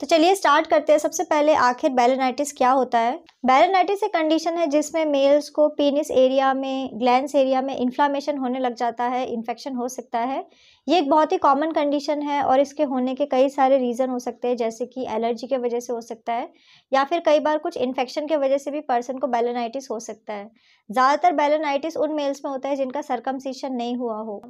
तो चलिए स्टार्ट करते हैं सबसे पहले आखिर बैलेनाइटिस क्या होता है बैलेनाइटिस एक कंडीशन है जिसमें मेल्स को पीनिस एरिया में ग्लैंड एरिया में इन्फ्लामेशन होने लग जाता है इन्फेक्शन हो सकता है ये एक बहुत ही कॉमन कंडीशन है और इसके होने के कई सारे रीज़न हो सकते हैं जैसे कि एलर्जी के वजह से हो सकता है या फिर कई बार कुछ इन्फेक्शन के वजह से भी पर्सन को बैलेनाइटिस हो सकता है ज़्यादातर बैलेनाइटिस उन मेल्स में होता है जिनका सरकमसीशन नहीं हुआ हो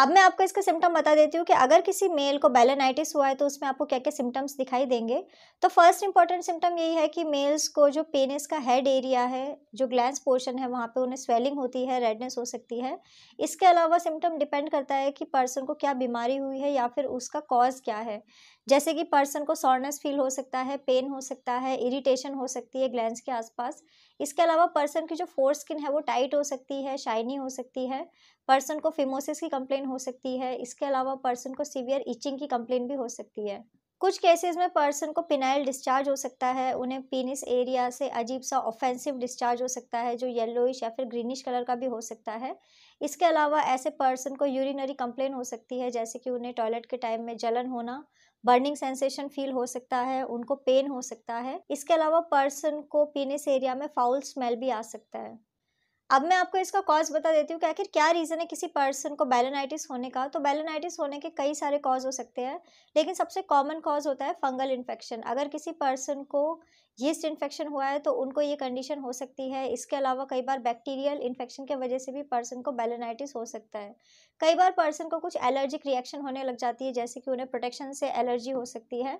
अब मैं आपको इसका सिम्टम बता देती हूँ कि अगर किसी मेल को बैलेनाइटिस हुआ है तो उसमें आपको क्या क्या सिम्टम्स दिखाई देंगे तो फर्स्ट इंपॉर्टेंट सिम्टम यही है कि मेल्स को जो पेनिस का हेड एरिया है जो ग्लैंस पोर्शन है वहाँ पे उन्हें स्वेलिंग होती है रेडनेस हो सकती है इसके अलावा सिम्टम डिपेंड करता है कि पर्सन को क्या बीमारी हुई है या फिर उसका कॉज क्या है जैसे कि पर्सन को सॉर्नेस फील हो सकता है पेन हो सकता है इरिटेशन हो सकती है ग्लैंड के आसपास इसके अलावा पर्सन की जो फोर स्किन है वो टाइट हो सकती है शाइनी हो सकती है पर्सन को फिमोसिस की कंप्लेन हो सकती है इसके अलावा पर्सन को सीवियर इचिंग की कंप्लेन भी हो सकती है कुछ केसेस में पर्सन को पिनाइल डिस्चार्ज हो सकता है उन्हें पीनिस एरिया से अजीब सा ऑफेंसिव डिस्चार्ज हो सकता है जो येलोइश या फिर ग्रीनिश कलर का भी हो सकता है इसके अलावा ऐसे पर्सन को यूरिनरी कंप्लेन हो सकती है जैसे कि उन्हें टॉयलेट के टाइम में जलन होना बर्निंग सेंसेशन फील हो सकता है उनको पेन हो सकता है इसके अलावा पर्सन को पीनिस एरिया में फाउल स्मेल भी आ सकता है अब मैं आपको इसका कॉज बता देती हूँ कि आखिर क्या रीज़न है किसी पर्सन को बैलेनाइटिस होने का तो बैलेनाइटिस होने के कई सारे कॉज हो सकते हैं लेकिन सबसे कॉमन कॉज होता है फंगल इन्फेक्शन अगर किसी पर्सन को यीस्ट इन्फेक्शन हुआ है तो उनको ये कंडीशन हो सकती है इसके अलावा कई बार बैक्टीरियल इन्फेक्शन के वजह से भी पर्सन को बैलेनाइटिस हो सकता है कई बार पर्सन को कुछ एलर्जिक रिएक्शन होने लग जाती है जैसे कि उन्हें प्रोटेक्शन से एलर्जी हो सकती है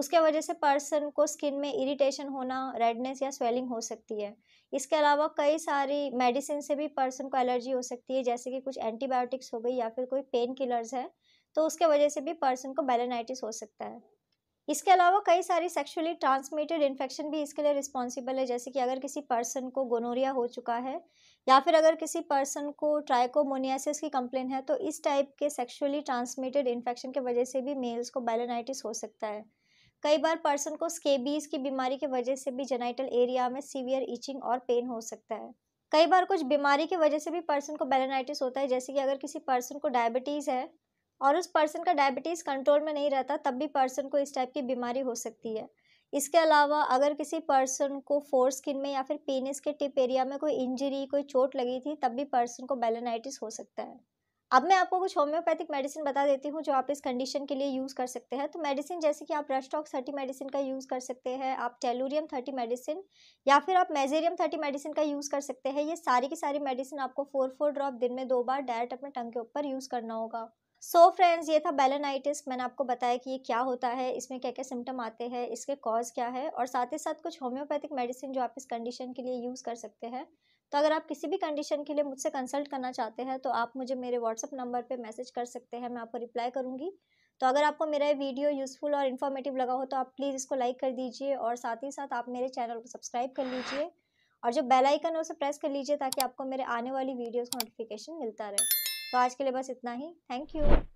उसके वजह से पर्सन को स्किन में इरिटेशन होना रेडनेस या स्वेलिंग हो सकती है इसके अलावा कई सारी मेडिसिन से भी पर्सन को एलर्जी हो सकती है जैसे कि कुछ एंटीबायोटिक्स हो गई या फिर कोई पेन किलर्स है तो उसके वजह से भी पर्सन को बेलेनाइटिस हो सकता है इसके अलावा कई सारी सेक्सुअली ट्रांसमिटेड इन्फेक्शन भी इसके लिए रिस्पॉन्सिबल है जैसे कि अगर किसी पर्सन को गोनोरिया हो चुका है या फिर अगर किसी पर्सन को ट्राइकोमोनियासिस की कंप्लेन है तो इस टाइप के सेक्सुअली ट्रांसमिटेड इन्फेक्शन के वजह से भी मेल्स को बैलेनाइटिस हो सकता है कई बार पर्सन को स्केबीज की बीमारी की वजह से भी जेनाइटल एरिया में सीवियर इचिंग और पेन हो सकता है कई बार कुछ बीमारी की वजह से भी पर्सन को बेलेनाइटिस होता है जैसे कि अगर किसी पर्सन को डायबिटीज़ है और उस पर्सन का डायबिटीज़ कंट्रोल में नहीं रहता तब भी पर्सन को इस टाइप की बीमारी हो सकती है इसके अलावा अगर किसी पर्सन को फोर स्किन में या फिर पेनिस के टिप एरिया में कोई इंजरी कोई चोट लगी थी तब भी पर्सन को बेलेनाइटिस हो सकता है अब मैं आपको कुछ होम्योपैथिक मेडिसिन बता देती हूँ जो आप इस कंडीशन के लिए यूज़ कर सकते हैं तो मेडिसिन जैसे कि आप रस्टॉक थर्टी मेडिसिन का यूज़ कर सकते हैं आप टेलोरियम थर्टी मेडिसिन या फिर आप मेजेरियम थर्टी मेडिसिन का यूज़ कर सकते हैं ये सारी की सारी मेडिसिन आपको फोर फोर ड्रॉप दिन में दो बार डायरेक्ट अपने टंग के ऊपर यूज़ करना होगा सो so फ्रेंड्स ये था बेलानाइटिस मैंने आपको बताया कि ये क्या होता है इसमें क्या क्या सिम्टम आते हैं इसके कॉज क्या है और साथ ही साथ कुछ होम्योपैथिक मेडिसिन जो आप इस कंडीशन के लिए यूज़ कर सकते हैं तो अगर आप किसी भी कंडीशन के लिए मुझसे कंसल्ट करना चाहते हैं तो आप मुझे मेरे व्हाट्सअप नंबर पर मैसेज कर सकते हैं मैं आपको रिप्लाई करूँगी तो अगर आपको मेरा ये वीडियो यूज़फुल और इन्फॉर्मेटिव लगा हो तो आप प्लीज़ इसको लाइक कर दीजिए और साथ ही साथ आप मेरे चैनल को सब्सक्राइब कर लीजिए और जो बेल आइकन है उसे प्रेस कर लीजिए ताकि आपको मेरे आने वाली वीडियोस का नोटिफिकेशन मिलता रहे तो आज के लिए बस इतना ही थैंक यू